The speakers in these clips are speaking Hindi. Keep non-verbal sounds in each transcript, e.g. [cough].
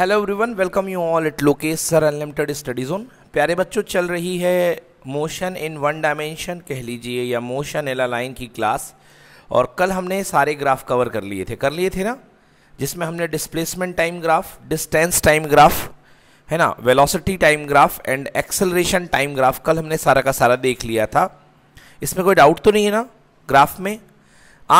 Hello everyone welcome you all at Lokesh sir unlimited study zone प्यारे बच्चों चल रही है मोशन इन वन डायमेंशन कह लीजिए या मोशन एला लाइन की क्लास और कल हमने सारे ग्राफ कवर कर लिए थे कर लिए थे ना जिसमें हमने displacement time graph distance time graph है ना velocity time graph and acceleration time graph कल हमने सारा का सारा देख लिया था इसमें कोई डाउट तो नहीं है ना ग्राफ में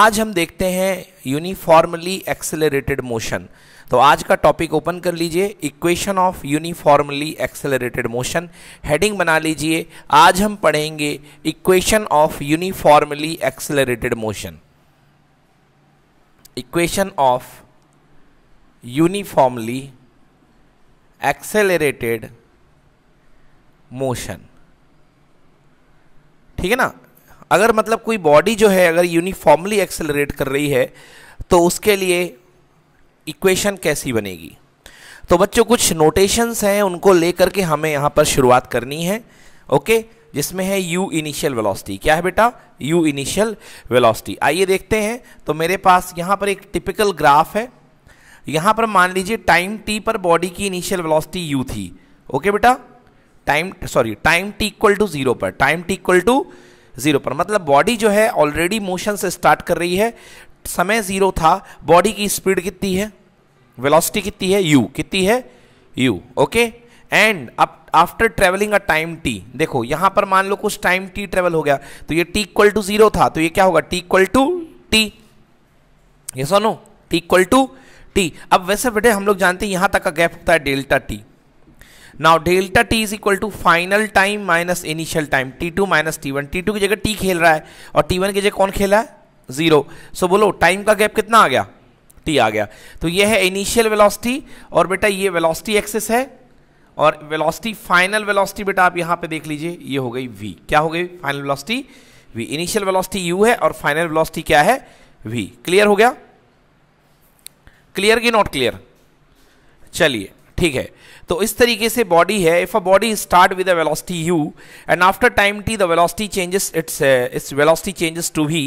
आज हम देखते हैं यूनिफॉर्मली एक्सेलरेटेड मोशन तो आज का टॉपिक ओपन कर लीजिए equation of uniformly accelerated motion heading बना लीजिए आज हम पढ़ेंगे equation of uniformly accelerated motion equation of uniformly accelerated motion ठीक है ना अगर मतलब कोई बॉडी जो है अगर यूनिफॉर्मली एक्सेलरेट कर रही है तो उसके लिए इक्वेशन कैसी बनेगी तो बच्चों कुछ नोटेशंस हैं उनको लेकर के हमें यहाँ पर शुरुआत करनी है ओके जिसमें है यू इनिशियल वेलोसिटी क्या है बेटा यू इनिशियल वेलोसिटी आइए देखते हैं तो मेरे पास यहाँ पर एक टिपिकल ग्राफ है यहाँ पर मान लीजिए टाइम टी पर बॉडी की इनिशियल वेलोसिटी यू थी ओके बेटा time sorry time T equal to zero पर time T equal to zero पर मतलब बॉडी जो है ऑलरेडी मोशन से स्टार्ट कर रही है समय जीरो था बॉडी की स्पीड कितनी है वेलोसिटी कितनी है यू कितनी है यू ओके एंड अब after travelling a time T देखो यहां पर मान लो कुछ टाइम टी ट्रेवल हो गया तो ये टी इक्वल टू जीरो था तो ये क्या होगा टी इक्वल टू टी ये so now T equal to T अब वैसे बेटे हम लोग जानते हैं यहां तक का गैप होता है delta T now delta T is equal to final time minus initial time T two minus T one T two की जगह टी खेल रहा है और टी वन की जगह कौन खेला है जीरो सो so, बोलो टाइम का गैप कितना आ गया टी आ गया तो ये है इनिशियल वेलोसिटी और बेटा ये वेलोसिटी एक्सेस है और वेलोसिटी फाइनल वेलोसिटी बेटा आप यहां पे देख लीजिए ये हो गई वी क्या हो गई final velocity V initial velocity U है और फाइनल वेलोसिटी क्या है वी क्लियर हो गया क्लियर की नॉट क्लियर चलिए ठीक है तो इस तरीके से बॉडी है if a body start with a velocity you and after time T the velocity changes it's it's velocity changes to V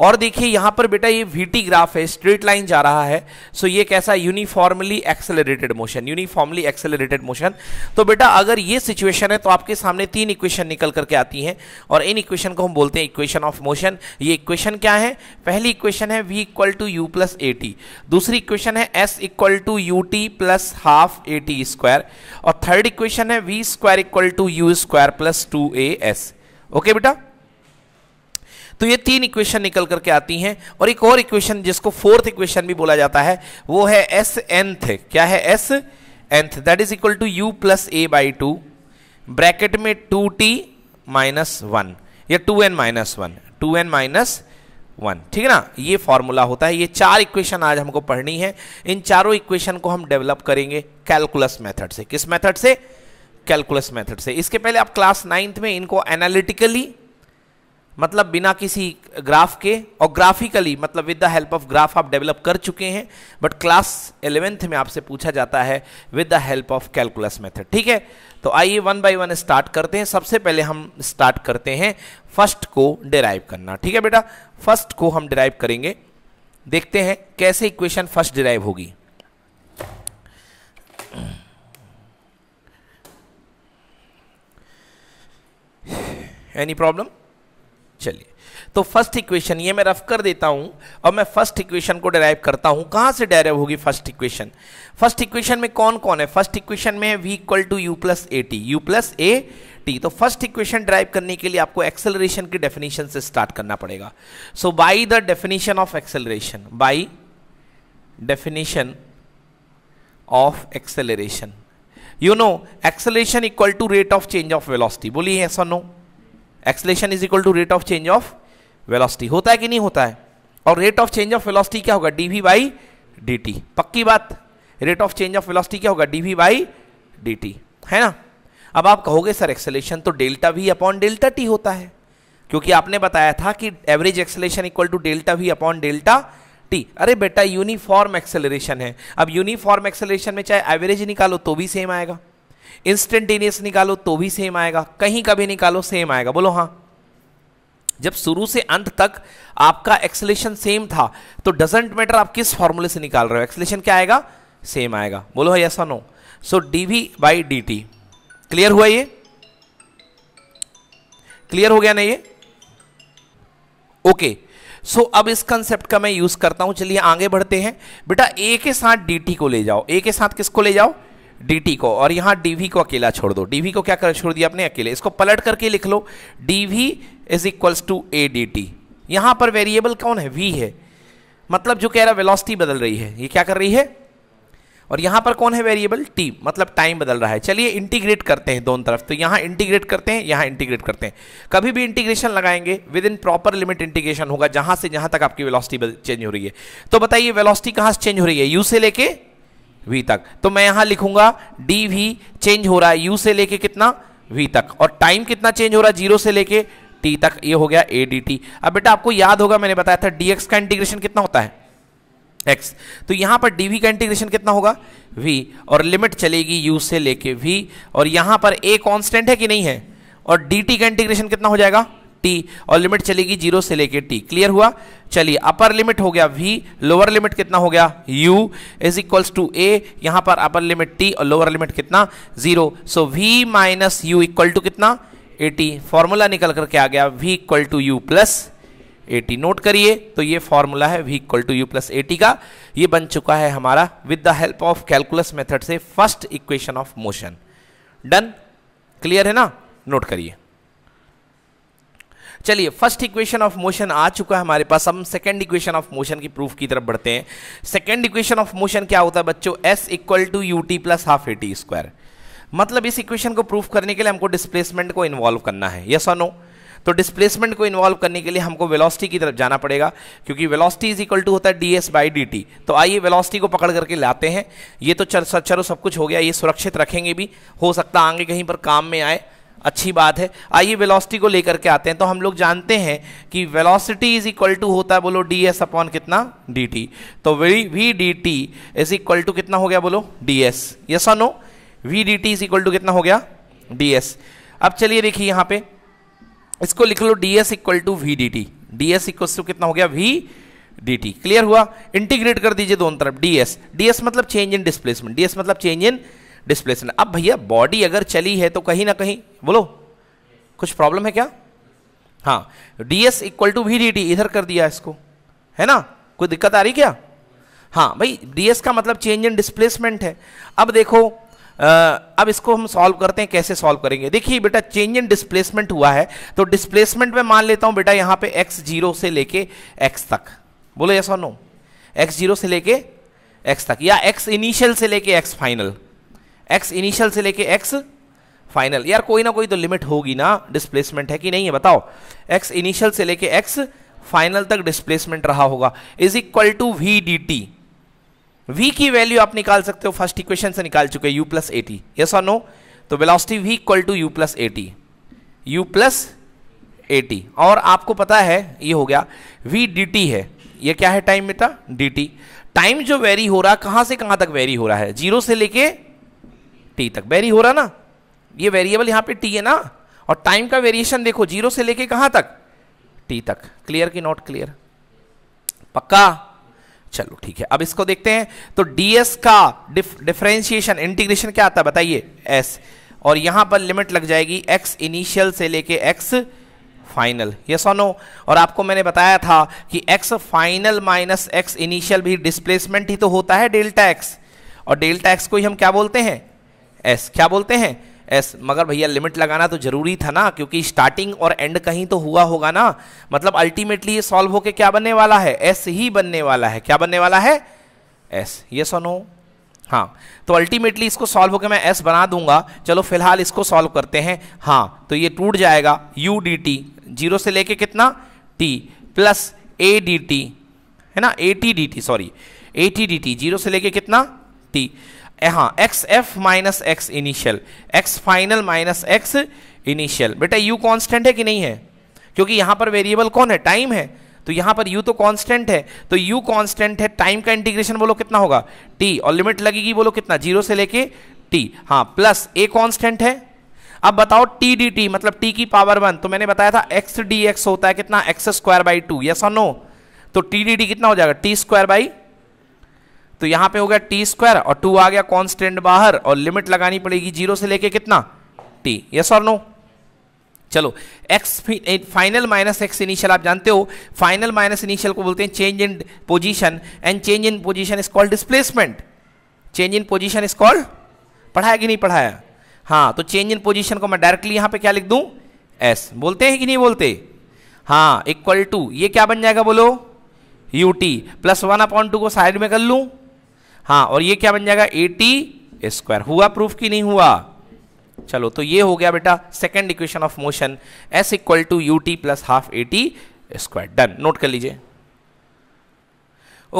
और देखिए यहां पर बेटा ये वीटी ग्राफ है स्ट्रेट लाइन जा रहा है सो ये कैसा uniformly accelerated motion uniformly accelerated motion तो बेटा अगर ये सिचुएशन है तो आपके सामने तीन इक्वेशन निकल करके आती हैं और इन इक्वेशन को हम बोलते हैं इक्वेशन ऑफ मोशन ये इक्वेशन क्या है पहली इक्वेशन है V equal to you plus A T दूसरी इक्वेशन है S equal to U T plus half A T square और थर्ड इक्वेशन है we square equal to you square plus two A S okay बेटा तो ये तीन इक्वेशन निकल करके आती हैं और एक और इक्वेशन जिसको फोर्थ इक्वेशन भी बोला जाता है वो है एस एंथ क्या है S nth that is equal to you plus A by two bracket में टू टी माइनस वन या two N minus one two N minus one ठीक है ना ये फॉर्मूला होता है ये चार इक्वेशन आज हमको पढ़नी है इन चारों इक्वेशन को हम डेवलप करेंगे कैलकुलस मेथड से किस मेथड से कैलकुलस मेथड से इसके पहले आप क्लास नाइन्थ में इनको एनालिटिकली मतलब बिना किसी ग्राफ के और ग्राफिकली मतलब with the help of graph आप डेवलप कर चुके हैं बट क्लास एलेवेंथ में आपसे पूछा जाता है with the help of calculus method ठीक है तो आइए वन बाय वन स्टार्ट करते हैं सबसे पहले हम स्टार्ट करते हैं फर्स्ट को डिराइव करना ठीक है बेटा फर्स्ट को हम डिराइव करेंगे देखते हैं कैसे इक्वेशन फर्स्ट डिराइव होगी एनी प्रॉब्लम चलिए तो फर्स्ट इक्वेशन ये मैं रफ कर देता हूं और मैं फर्स्ट इक्वेशन को डिराइव करता हूं कहां से डेराइव होगी फर्स्ट इक्वेशन फर्स्ट इक्वेशन में कौन कौन है फर्स्ट इक्वेशन में V equal to you plus A T U plus A T तो फर्स्ट इक्वेशन ड्राइव करने के लिए आपको एक्सेलरेशन की डेफिनेशन से स्टार्ट करना पड़ेगा so by the definition of acceleration by definition of acceleration you know acceleration equal to rate of change of velocity बोलिए ऐसा no no? Acceleration is equal to rate of change of velocity होता है कि नहीं होता है और rate of change of velocity क्या होगा D we by D T पक्की बात rate of change of velocity क्या होगा D we by D T है ना अब आप कहोगे सर एक्सलेशन तो delta V upon delta T होता है क्योंकि आपने बताया था कि average acceleration equal to delta V upon delta T अरे बेटा यूनिफॉर्म एक्सेलरेशन है अब यूनिफॉर्म एक्सेलरेशन में चाहे एवरेज निकालो तो भी सेम आएगा इंस्टेंटेनियस निकालो तो भी सेम आएगा कहीं का भी निकालो सेम आएगा बोलो हाँ जब शुरू से अंत तक आपका एक्सलेशन सेम था तो डजेंट मैटर आप किस फॉर्मूले से निकाल रहे हो एक्सलेशन क्या आएगा सेम आएगा बोलो है ऐसा no so D we by D T clear हुआ ये क्लियर हो गया ना ये ओके सो so, अब इस कंसेप्ट का मैं यूज करता हूं चलिए आगे बढ़ते हैं बेटा ए के साथ डी टी को ले जाओ ए के साथ किसको ले जाओ डी को और यहाँ डी को अकेला छोड़ दो डी को क्या कर छोड़ दिया आपने अकेले इसको पलट करके लिख लो D V is equals to A D T यहाँ पर वेरिएबल कौन है वी है मतलब जो कह रहा है वेलोसिटी बदल रही है ये क्या कर रही है और यहाँ पर कौन है वेरिएबल टी मतलब टाइम बदल रहा है चलिए इंटीग्रेट करते हैं दोनों तरफ तो यहाँ इंटीग्रेट करते हैं यहाँ इंटीग्रेट करते हैं कभी भी इंटीग्रेशन लगाएंगे within proper limit integration होगा जहाँ से जहाँ तक आपकी वेलोसिटी चेंज हो रही है तो बताइए वेलोसिटी कहाँ से चेंज हो रही है यू से लेके वी तक तो मैं यहां लिखूंगा डी वी चेंज हो रहा है यू से लेके कितना वी तक और टाइम कितना चेंज हो रहा है जीरो से लेके टी तक ये हो गया ए डी टी अब बेटा आपको याद होगा मैंने बताया था डी एक्स का इंटीग्रेशन कितना होता है एक्स तो यहां पर डी वी का इंटीग्रेशन कितना होगा वी और लिमिट चलेगी यू से लेके वी और यहां पर ए कांस्टेंट है कि नहीं है और डी टी का इंटीग्रेशन कितना हो जाएगा टी और लिमिट चलेगी जीरो से लेके टी क्लियर हुआ चलिए अपर लिमिट हो गया वी लोअर लिमिट कितना हो गया U is equals to A यहां पर अपर लिमिट टी और लोअर लिमिट कितना zero so V minus you equal to कितना एटी फॉर्मूला निकल करके आ गया V equal to you plus AT note करिए तो ये फॉर्मूला है V equal to you plus AT का ये बन चुका है हमारा with the help of calculus method से first equation of motion done clear है ना नोट करिए चलिए फर्स्ट इक्वेशन ऑफ मोशन आ चुका है हमारे पास हम सेकेंड इक्वेशन ऑफ मोशन की प्रूफ की तरफ बढ़ते हैं सेकेंड इक्वेशन ऑफ मोशन क्या होता है बच्चों S equal to U T plus half A T square मतलब इस इक्वेशन को प्रूफ करने के लिए हमको डिस्प्लेसमेंट को इन्वॉल्व करना है यस और नो तो डिस्प्लेसमेंट को इन्वॉल्व करने के लिए हमको वेलोसिटी की तरफ जाना पड़ेगा क्योंकि वेलोसिटी इज इक्वल टू होता है D S by D T तो आइए वेलोसिटी को पकड़ करके लाते हैं ये तो चल चलो सब कुछ हो गया ये सुरक्षित रखेंगे भी हो सकता आगे कहीं पर काम में आए अच्छी बात है आइए वेलोसिटी को लेकर के आते हैं तो हम लोग जानते हैं कि वेलोसिटी इज इक्वल टू होता है बोलो डी एस अपॉन कितना डी टी तो V V D T is equal to कितना हो गया बोलो D S yes no V D T is equal to कितना हो गया डी एस अब चलिए देखिए यहाँ पे इसको लिख लो D S equal to we D T D S equal to कितना हो गया वी डी टी क्लियर हुआ इंटीग्रेट कर दीजिए दोनों तरफ डी एस डी एस मतलब change in displacement D S मतलब चेंज इन डिस्प्लेसमेंट अब भैया बॉडी अगर चली है तो कहीं ना कहीं बोलो कुछ प्रॉब्लम है क्या हाँ D S equal to we D T इधर कर दिया इसको है ना कोई दिक्कत आ रही क्या हाँ भाई डी एस का मतलब चेंज इन डिस्प्लेसमेंट है अब देखो आ, अब इसको हम सॉल्व करते हैं कैसे सॉल्व करेंगे देखिए बेटा चेंज इन डिस्प्लेसमेंट हुआ है तो डिस्प्लेसमेंट में मान लेता हूँ बेटा यहाँ पे एक्स जीरो से लेके एक्स तक बोलो यस और नो एक्स जीरो से लेके एक्स तक या एक्स इनिशियल से लेके एक्स फाइनल एक्स इनिशियल से लेके एक्स फाइनल यार कोई ना कोई तो लिमिट होगी ना डिस्प्लेसमेंट है कि नहीं है बताओ एक्स इनिशियल से लेके एक्स फाइनल तक डिस्प्लेसमेंट रहा होगा is equal to we D T V की वैल्यू आप निकाल सकते हो फर्स्ट इक्वेशन से निकाल चुके यू प्लस ए टी यस और नो तो velocity V equal to you plus A T U plus A T और आपको पता है ये हो गया वी डी टी है ये क्या है टाइम बेटा डी टी टाइम जो वेरी हो रहा है कहां से कहां तक वेरी हो रहा है जीरो से लेके टी तक वेरी हो रहा ना ये वेरिएबल यहाँ पे टी है ना और टाइम का वेरिएशन देखो जीरो से लेके कहाँ तक टी तक क्लियर की नॉट क्लियर पक्का चलो ठीक है अब इसको देखते हैं तो डीएस का डिफ्रेंशिएशन इंटीग्रेशन क्या आता है बताइए एस और यहां पर लिमिट लग जाएगी एक्स इनिशियल से लेके एक्स फाइनल ये सोनो और आपको मैंने बताया था कि X final minus x initial भी डिस्प्लेसमेंट ही तो होता है डेल्टा एक्स और डेल्टा एक्स को ही हम क्या बोलते हैं एस क्या बोलते हैं एस मगर भैया लिमिट लगाना तो जरूरी था ना क्योंकि स्टार्टिंग और एंड कहीं तो हुआ होगा ना मतलब अल्टीमेटली ये सॉल्व होके क्या बनने वाला है एस ही बनने वाला है क्या बनने वाला है एस ये सुनो हाँ तो अल्टीमेटली इसको सॉल्व होकर मैं एस बना दूंगा चलो फिलहाल इसको सॉल्व करते हैं हाँ तो ये टूट जाएगा यू डी टी जीरो से लेके कितना T plus A D T है ना A T D T sorry A T D T zero से लेके कितना टी हाँ X F minus x initial X final minus x initial बेटा यू कांस्टेंट है कि नहीं है क्योंकि यहां पर वेरिएबल कौन है टाइम है तो यहां पर यू तो कांस्टेंट है तो यू कांस्टेंट है टाइम का इंटीग्रेशन बोलो कितना होगा टी और लिमिट लगेगी बोलो कितना जीरो से लेके टी हाँ प्लस ए कॉन्स्टेंट है अब बताओ टी डी टी मतलब टी की पावर वन तो मैंने बताया था एक्स डी एक्स होता है कितना X square by two yes और नो तो टी डी टी कितना हो जाएगा टी स्क्वायर बाई तो यहां पे हो गया टी स्क्वायर और टू आ गया कॉन्स्टेंट बाहर और लिमिट लगानी पड़ेगी जीरो से लेके कितना टी यस और नो चलो x final minus x initial आप जानते हो फाइनल माइनस इनिशियल को बोलते हैं change in position and change in position is called displacement change in position is called पढ़ाया कि नहीं पढ़ाया हाँ तो चेंज इन पोजिशन को मैं डायरेक्टली यहां पे क्या लिख दूं एस बोलते हैं कि नहीं बोलते हाँ इक्वल टू ये क्या बन जाएगा बोलो u T plus one upon two को साइड में कर लूँ हाँ और ये क्या बन जाएगा एटी स्क्वायर हुआ प्रूफ की नहीं हुआ चलो तो ये हो गया बेटा second equation of motion s equal to U T plus half A T square done note कर लीजिए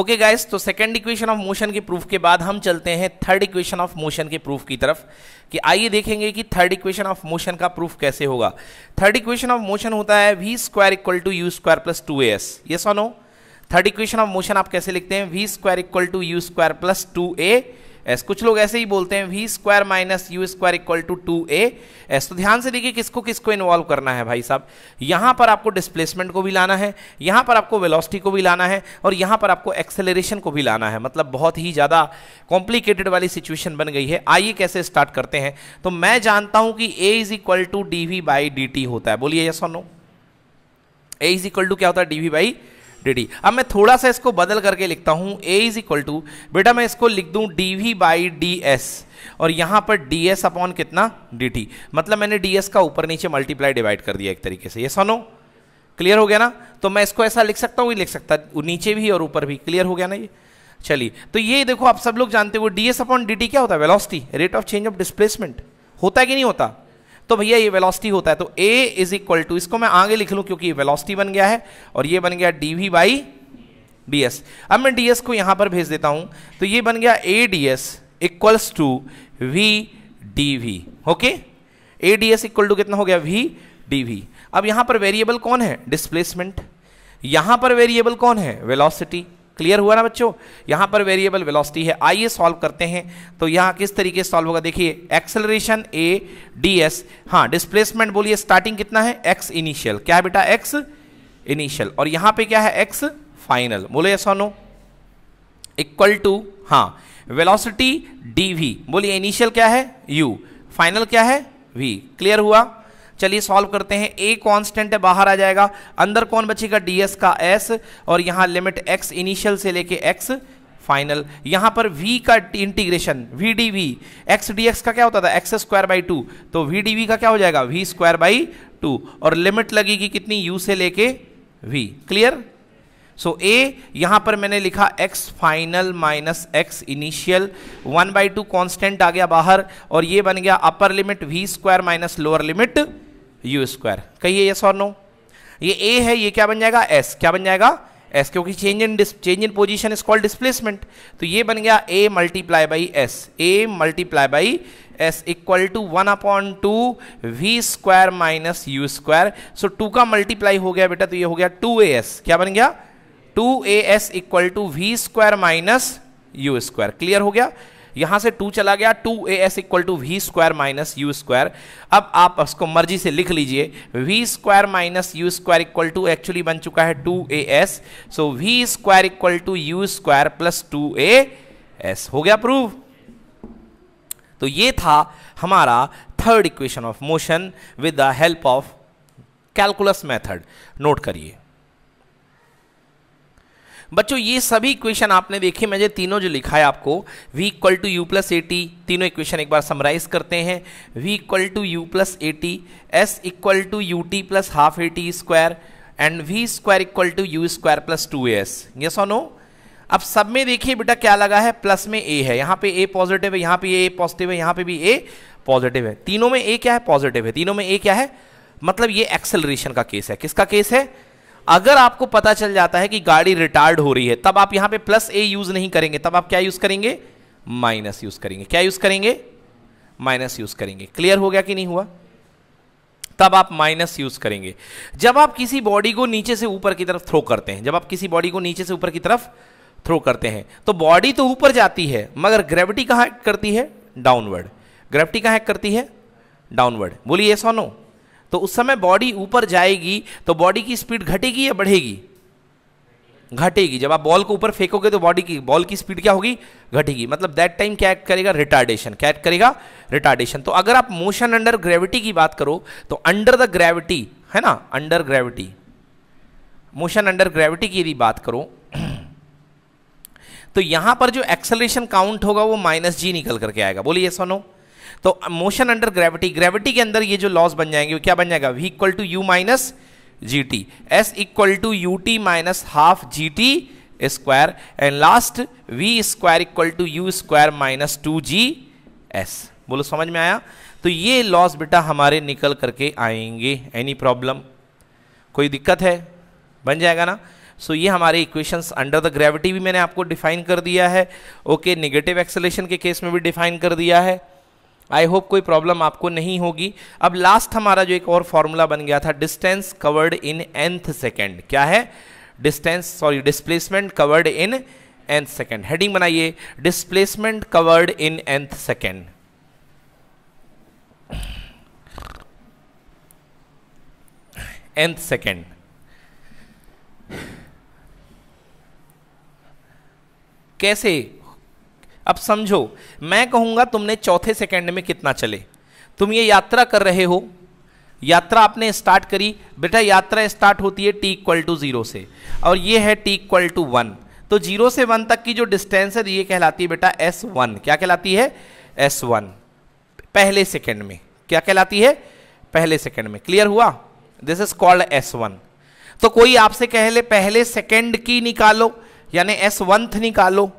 ओके गाइस तो सेकंड इक्वेशन ऑफ मोशन के प्रूफ के बाद हम चलते हैं थर्ड इक्वेशन ऑफ मोशन के प्रूफ की तरफ कि आइए देखेंगे कि थर्ड इक्वेशन ऑफ मोशन का प्रूफ कैसे होगा थर्ड इक्वेशन ऑफ मोशन होता है we square equal to you square plus two A s ये सोनो थर्ड इक्वेशन ऑफ मोशन आप कैसे लिखते हैं v square equal to you square plus two A s कुछ लोग ऐसे ही बोलते हैं v square minus u square equal to two A s तो ध्यान से देखिए किसको किसको इन्वॉल्व करना है भाई साहब यहां पर आपको डिस्प्लेसमेंट को भी लाना है यहां पर आपको वेलोसिटी को भी लाना है और यहां पर आपको एक्सेलरेशन को भी लाना है मतलब बहुत ही ज़्यादा कॉम्प्लिकेटेड वाली सिचुएशन बन गई है आइए कैसे स्टार्ट करते हैं तो मैं जानता हूं कि a is equal to d we by D t होता है बोलिए यस और no a is equal to क्या होता है d we by d d अब मैं थोड़ा सा इसको बदल करके लिखता हूँ ए इज इक्वल टू बेटा मैं इसको लिख दूँ d we by d s और यहाँ पर डी एस अपॉन कितना डी टी मतलब मैंने डी एस का ऊपर नीचे मल्टीप्लाई डिवाइड कर दिया एक तरीके से ये सोनो क्लियर हो गया ना तो मैं इसको ऐसा लिख सकता हूँ ये लिख सकता नीचे भी और ऊपर भी क्लियर हो गया ना ये चलिए तो ये देखो आप सब लोग जानते हो d S upon d t क्या होता है velocity rate of change of displacement होता है कि नहीं होता तो भैया ये वेलोसिटी होता है तो ए इज इक्वल टू इसको मैं आगे लिख लूँ क्योंकि ये वेलोसिटी बन गया है और ये बन गया d we by d s अब मैं डी एस को यहाँ पर भेज देता हूँ तो ये बन गया a d s equals to we d v okay a d S equal to कितना हो गया वी डी वी अब यहाँ पर वेरिएबल कौन है डिस्प्लेसमेंट यहाँ पर वेरिएबल कौन है वेलोसिटी क्लियर हुआ ना बच्चों यहां पर वेरिएबल वेलोसिटी है आइए सॉल्व करते हैं तो यहां किस तरीके से सॉल्व होगा देखिए एक्सेलरेशन ए डी एस हाँ डिस्प्लेसमेंट बोलिए स्टार्टिंग कितना है एक्स इनिशियल क्या बेटा एक्स इनिशियल और यहां पे क्या है एक्स फाइनल बोले सोनो इक्वल टू हाँ वेलोसिटी डी वी बोलिए इनिशियल क्या है यू फाइनल क्या है वी क्लियर हुआ चलिए सॉल्व करते हैं ए कांस्टेंट है बाहर आ जाएगा अंदर कौन बचेगा डीएस का एस और यहाँ लिमिट एक्स इनिशियल से लेके एक्स फाइनल यहाँ पर वी का integration v d v x d x का क्या होता था एक्स स्क्वायर बाई टू तो वी डी वी का क्या हो जाएगा वी स्क्वायर बाई टू और लिमिट लगेगी कितनी यू से लेके v clear so so, a यहां पर मैंने लिखा x final minus x initial one by two constant आ गया बाहर और ये बन गया upper limit v square minus lower limit you square कहिए यस और नो ये ए है ये क्या बन जाएगा एस क्या बन जाएगा एस क्योंकि change in change in position is called displacement तो ये बन गया a multiply by s a multiply by s equal to one upon two v square minus u square so two का मल्टीप्लाई हो गया बेटा तो ये हो गया टू ए एस क्या बन गया two A s equal to v square minus u square clear हो गया यहां से टू चला गया two A s equal to v square minus u square अब आप उसको मर्जी से लिख लीजिए v square minus u square equal to actually बन चुका है two A s so v square equal to you square plus two A s हो गया प्रूव तो ये था हमारा third equation of motion with the help of calculus method note करिए बच्चों ये सभी इक्वेशन आपने देखे मैंने तीनों जो लिखा है आपको v equal to you plus A t तीनों इक्वेशन एक बार समराइज करते हैं v equal to you plus A t s equal to U T plus half A T square and v square equal to you square plus two A s ये सोनो अब सब में देखिए बेटा क्या लगा है प्लस में ए है यहाँ पे ए पॉजिटिव है यहाँ पे ए पॉजिटिव है यहाँ पे भी ए पॉजिटिव है तीनों में ए क्या है पॉजिटिव है तीनों में ए क्या है मतलब ये एक्सेलरेशन का केस है किसका केस है अगर आपको पता चल जाता है कि गाड़ी रिटायर्ड हो रही है तब आप यहां पे प्लस ए यूज नहीं करेंगे तब आप क्या यूज करेंगे माइनस यूज करेंगे क्या यूज करेंगे माइनस यूज करेंगे क्लियर हो गया कि नहीं हुआ तब आप माइनस यूज करेंगे जब आप किसी बॉडी को नीचे से ऊपर की तरफ थ्रो करते हैं जब आप किसी बॉडी को नीचे से ऊपर की तरफ थ्रो करते हैं तो बॉडी तो ऊपर जाती है मगर ग्रेविटी कहां एक्ट करती है डाउनवर्ड ग्रेविटी कहां एक्ट करती है डाउनवर्ड बोलिए सोनो तो उस समय बॉडी ऊपर जाएगी तो बॉडी की स्पीड घटेगी या बढ़ेगी घटेगी जब आप बॉल को ऊपर फेंकोगे तो बॉडी की बॉल की स्पीड क्या होगी घटेगी मतलब दैट टाइम क्या एक्ट करेगा रिटार्डेशन क्या एक्ट करेगा रिटार्डेशन तो अगर आप मोशन अंडर ग्रेविटी की बात करो तो अंडर द ग्रेविटी है ना under gravity motion under gravity की यदि बात करो [clears throat] तो यहां पर जो एक्सेलरेशन काउंट होगा वो माइनस जी निकल करके आएगा बोलिए सोनो तो मोशन अंडर ग्रेविटी ग्रेविटी के अंदर ये जो लॉस बन जाएंगे क्या बन जाएगा v equal to u minus g t s equal to you t minus half g t square and last v square equal to you square minus two g s बोलो समझ में आया तो ये लॉस बेटा हमारे निकल करके आएंगे एनी प्रॉब्लम कोई दिक्कत है बन जाएगा ना सो so, ये हमारे इक्वेशंस अंडर द ग्रेविटी भी मैंने आपको डिफाइन कर दिया है ओके नेगेटिव एक्सलेशन के केस में भी डिफाइन कर दिया है आई होप कोई प्रॉब्लम आपको नहीं होगी अब लास्ट हमारा जो एक और फॉर्मूला बन गया था distance covered in nth second क्या है distance sorry displacement covered in nth second heading बनाइए displacement covered in nth second nth second कैसे अब समझो मैं कहूँगा तुमने चौथे सेकेंड में कितना चले तुम ये यात्रा कर रहे हो यात्रा आपने स्टार्ट करी बेटा यात्रा स्टार्ट होती है टी इक्वल टू जीरो से और ये है टी इक्वल टू वन तो जीरो से वन तक की जो डिस्टेंस है ये कहलाती है बेटा एस वन क्या कहलाती है एस वन पहले सेकेंड में क्या कहलाती है पहले सेकेंड में क्लियर हुआ this is called s one तो कोई आपसे कह ले पहले सेकेंड की निकालो यानी एस वंथ निकालो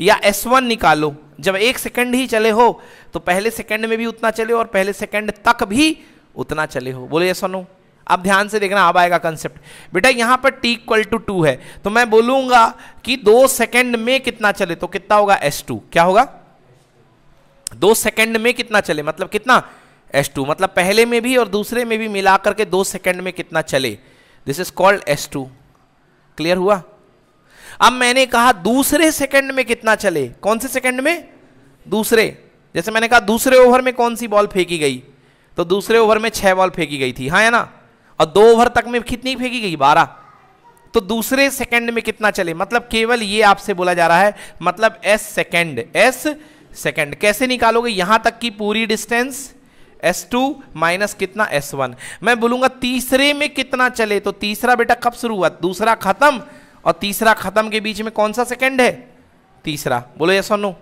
या S1 निकालो जब एक सेकंड ही चले हो तो पहले सेकंड में भी उतना चले और पहले सेकंड तक भी उतना चले हो बोले ये नो अब ध्यान से देखना अब आएगा कंसेप्ट बेटा यहां पर t इक्वल टू टू है तो मैं बोलूंगा कि दो सेकंड में कितना चले तो कितना होगा S2 क्या होगा दो सेकंड में कितना चले मतलब कितना S2 मतलब पहले में भी और दूसरे में भी मिला करके दो सेकंड में कितना चले this is called two clear हुआ अब मैंने कहा दूसरे सेकंड में कितना चले कौन से सेकंड में दूसरे जैसे मैंने कहा दूसरे ओवर में कौन सी बॉल फेंकी गई तो दूसरे ओवर में छह बॉल फेंकी गई थी हाँ है ना और दो ओवर तक में कितनी फेंकी गई बारह तो दूसरे सेकंड में कितना चले मतलब केवल ये आपसे बोला जा रहा है मतलब एस सेकेंड एस सेकेंड कैसे निकालोगे यहां तक की पूरी डिस्टेंस एस टू माइनस कितना एस वन मैं बोलूंगा तीसरे में कितना चले तो तीसरा बेटा कब शुरू हुआ दूसरा खत्म और तीसरा खत्म के बीच में कौन सा सेकंड है तीसरा बोलो ये और नो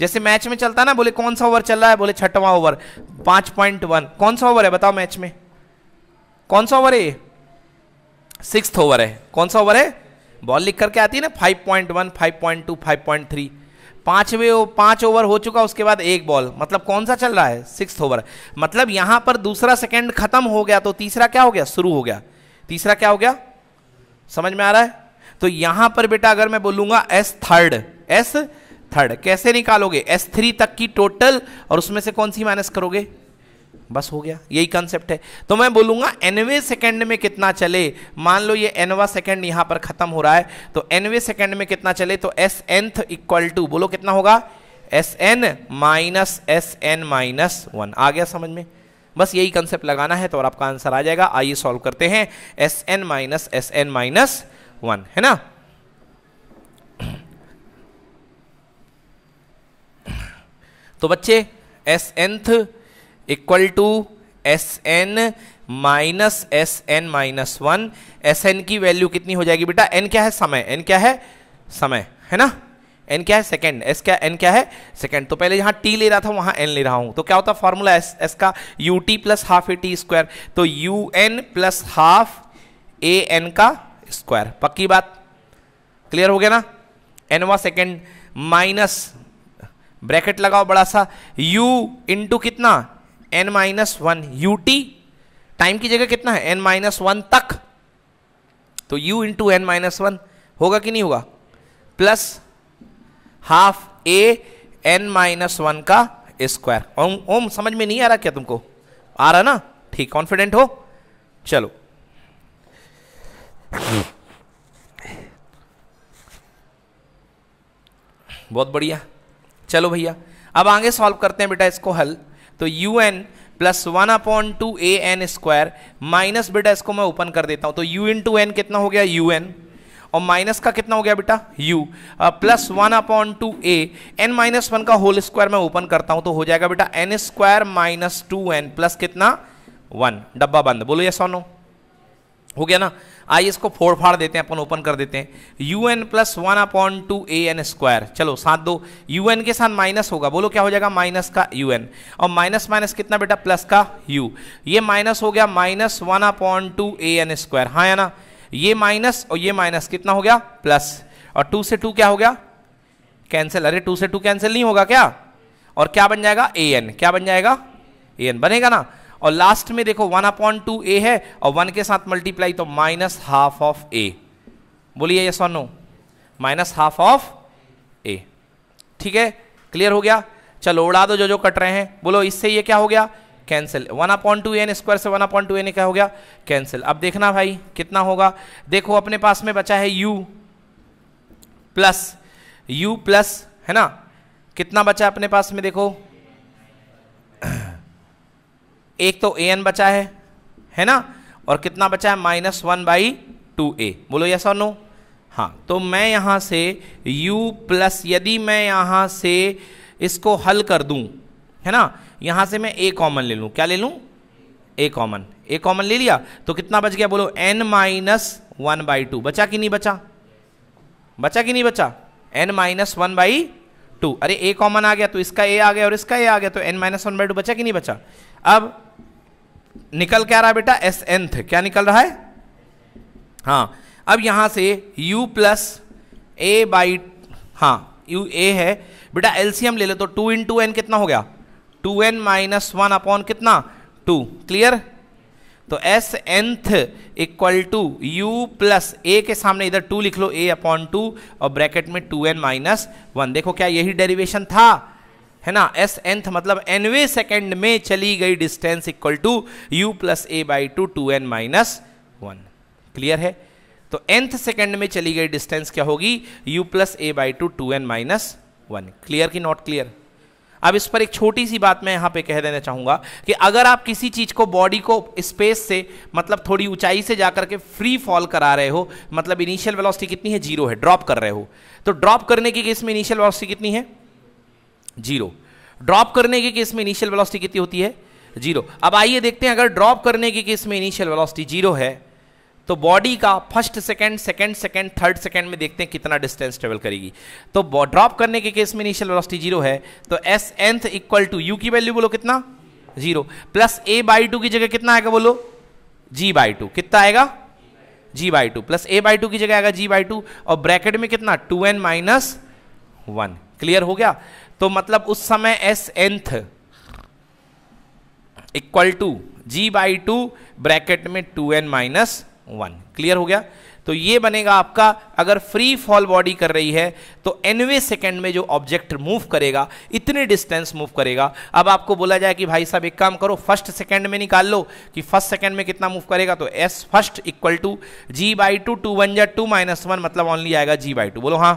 जैसे मैच में चलता है ना बोले कौन सा ओवर चल रहा है बोले छठवां ओवर पांच पॉइंट वन कौन सा ओवर है बताओ मैच में कौन सा ओवर है ये सिक्स ओवर है कौन सा ओवर है बॉल लिख करके आती है ना five point one five point two five point three पांचवे पांच ओवर हो चुका उसके बाद एक बॉल मतलब कौन सा चल रहा है सिक्स ओवर मतलब यहां पर दूसरा सेकेंड खत्म हो गया तो तीसरा क्या हो गया शुरू हो गया तीसरा क्या हो गया समझ में आ रहा है तो यहां पर बेटा अगर मैं बोलूंगा एस थर्ड एस थर्ड कैसे निकालोगे एस थ्री तक की टोटल और उसमें से कौन सी माइनस करोगे बस हो गया यही कंसेप्ट है तो मैं बोलूंगा एनवे सेकंड में कितना चले मान लो ये एनवा सेकंड यहां पर खत्म हो रहा है तो एनवे सेकंड में कितना चले तो एस एनथ इक्वल टू बोलो कितना होगा s n minus s n minus one आ गया समझ में बस यही कंसेप्ट लगाना है तो और आपका आंसर आ जाएगा आइए सॉल्व करते हैं s n minus s n minus one है ना तो बच्चे s nth equal to s n minus s n minus one s n की वैल्यू कितनी हो जाएगी बेटा एन क्या है समय एन क्या है समय है ना एन क्या है सेकेंड एस क्या एन क्या है सेकेंड तो पहले जहां टी ले रहा था वहां एन ले रहा हूं तो क्या होता फॉर्मूला एस एस का u T plus half A T square तो u n plus half a n का स्क्वायर पक्की बात क्लियर हो गया ना एनवा सेकेंड माइनस ब्रैकेट लगाओ बड़ा सा u इंटू कितना n minus one u t time की जगह कितना है n माइनस वन तक तो u into n minus one होगा कि नहीं होगा plus half a n minus one का स्क्वायर ओम ओम समझ में नहीं आ रहा क्या तुमको आ रहा ना ठीक कॉन्फिडेंट हो चलो बहुत बढ़िया चलो भैया अब आगे सॉल्व करते हैं बेटा इसको हल तो u n plus one upon two a n square minus बेटा इसको मैं ओपन कर देता हूं तो यू इन टू एन कितना हो गया यू एन और माइनस का कितना हो गया बेटा u plus one upon two a n minus one का होल स्क्वायर मैं ओपन करता हूं तो हो जाएगा बेटा n square minus two n plus कितना वन डब्बा बंद बोलो ये सोनो हो गया ना आइए इसको फोड़ फाड़ देते हैं अपन ओपन कर देते हैं u n plus one upon two a n square चलो सात दो यू एन के साथ माइनस होगा बोलो क्या हो जाएगा माइनस का यू एन और माइनस माइनस कितना बेटा प्लस का यू ये माइनस हो गया minus one upon two a n square हाँ या ना ये माइनस और ये माइनस कितना हो गया प्लस और टू से टू क्या हो गया कैंसिल अरे टू से टू कैंसिल नहीं होगा क्या और क्या बन जाएगा ए एन क्या बन जाएगा ए एन बनेगा ना और लास्ट में देखो वन अपॉन टू ए है और वन के साथ मल्टीप्लाई तो माइनस हाफ ऑफ ए बोलिए यस और no minus half of a ठीक है क्लियर हो गया चलो उड़ा दो जो जो कट रहे हैं बोलो इससे ये क्या हो गया cancel one upon two n square से वन अपॉइंट टू एन क्या हो गया कैंसिल अब देखना भाई कितना होगा देखो अपने पास में बचा है यू प्लस यू प्लस है ना कितना बचा अपने पास में देखो एक तो ए एन बचा है है ना और कितना बचा है minus one by two a बोलो यस और नो हाँ तो मैं यहाँ से u प्लस यदि मैं यहाँ से इसको हल कर दूँ है ना यहाँ से मैं a कॉमन ले लूँ क्या ले लूँ a कॉमन a कॉमन ले लिया तो कितना बच गया बोलो n minus one by two बचा कि नहीं बचा बचा कि नहीं बचा n minus one by two अरे a कॉमन आ गया तो इसका a आ गया और इसका a आ गया तो n minus one by two बचा कि नहीं बचा अब निकल क्या रहा है बेटा एस एनथ क्या निकल रहा है हाँ अब यहां से u प्लस ए बाई हाँ u a है बेटा एलसीएम ले ले तो टू इन टू एन कितना हो गया two N minus one upon कितना टू क्लियर तो s nth equal to you plus a के सामने इधर टू लिख लो ए अपॉन टू और ब्रैकेट में टू एन माइनस वन देखो क्या यही डेरिवेशन था है ना एस एंथ मतलब एनवे सेकेंड में चली गई distance equal to you plus A by two two N minus one clear है तो एंथ सेकेंड में चली गई डिस्टेंस क्या होगी u plus A by two two N minus one clear की नॉट क्लियर अब इस पर एक छोटी सी बात मैं यहां पे कह देना चाहूंगा कि अगर आप किसी चीज़ को बॉडी को स्पेस से मतलब थोड़ी ऊंचाई से जाकर के फ्री फॉल करा रहे हो मतलब इनिशियल वेलोसिटी कितनी है जीरो है ड्रॉप कर रहे हो तो ड्रॉप करने की इसमें इनिशियल वेलोसिटी कितनी है जीरो ड्रॉप करने के केस में इनिशियल वेलोसिटी कितनी होती है जीरो अब आइए देखते हैं अगर ड्रॉप करने के केस में इनिशियल वेलोसिटी जीरो है तो बॉडी का first second second second third second में देखते हैं कितना डिस्टेंस ट्रेवल करेगी तो ड्रॉप करने के केस में इनिशियल वेलोसिटी जीरो है तो s nth equal to u की वैल्यू बोलो कितना zero plus A by two की जगह कितना आएगा बोलो जी बाई टू कितना आएगा g by two plus A by two की जगह आएगा जी बाई टू और ब्रैकेट में कितना two N minus one clear हो गया तो मतलब उस समय s nth equal to g by two bracket में two N minus one clear हो गया तो ये बनेगा आपका अगर फ्री फॉल बॉडी कर रही है तो एनवे सेकेंड में जो ऑब्जेक्ट मूव करेगा इतने डिस्टेंस मूव करेगा अब आपको बोला जाए कि भाई साहब एक काम करो फर्स्ट सेकेंड में निकाल लो कि फर्स्ट सेकेंड में कितना मूव करेगा तो s first equal to g by two two one या टू माइनस वन मतलब ऑनली आएगा जी बाई टू बोलो हाँ